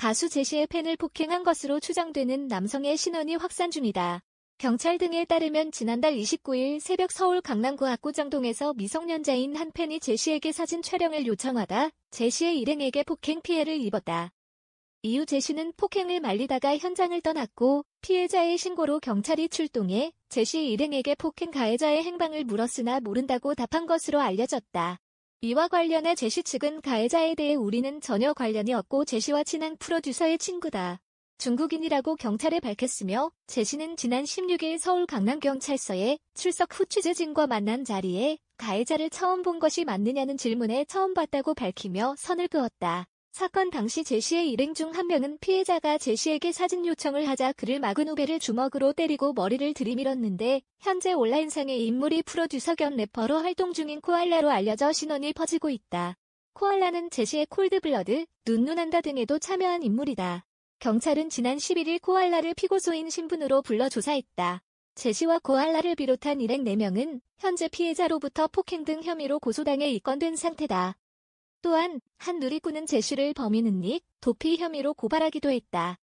가수 제시의 팬을 폭행한 것으로 추정되는 남성의 신원이 확산 중이다. 경찰 등에 따르면 지난달 29일 새벽 서울 강남구 압구정동에서 미성년자인 한 팬이 제시에게 사진 촬영을 요청하다 제시의 일행에게 폭행 피해를 입었다. 이후 제시는 폭행을 말리다가 현장을 떠났고 피해자의 신고로 경찰이 출동해 제시 일행에게 폭행 가해자의 행방을 물었으나 모른다고 답한 것으로 알려졌다. 이와 관련해 제시 측은 가해자에 대해 우리는 전혀 관련이 없고 제시와 친한 프로듀서의 친구다. 중국인이라고 경찰에 밝혔으며 제시는 지난 16일 서울 강남경찰서에 출석 후 취재진과 만난 자리에 가해자를 처음 본 것이 맞느냐는 질문에 처음 봤다고 밝히며 선을 그었다. 사건 당시 제시의 일행 중 한 명은 피해자가 제시에게 사진 요청을 하자 그를 막은 후배를 주먹으로 때리고 머리를 들이밀었는데 현재 온라인상의 인물이 프로듀서 겸 래퍼로 활동 중인 코알라로 알려져 신원이 퍼지고 있다. 코알라는 제시의 콜드블러드, 눈눈한다 등에도 참여한 인물이다. 경찰은 지난 11일 코알라를 피고소인 신분으로 불러 조사했다. 제시와 코알라를 비롯한 일행 4명은 현재 피해자로부터 폭행 등 혐의로 고소당해 입건된 상태다. 또한 한 누리꾼은 제시를 범인 은닉, 도피 혐의로 고발하기도 했다.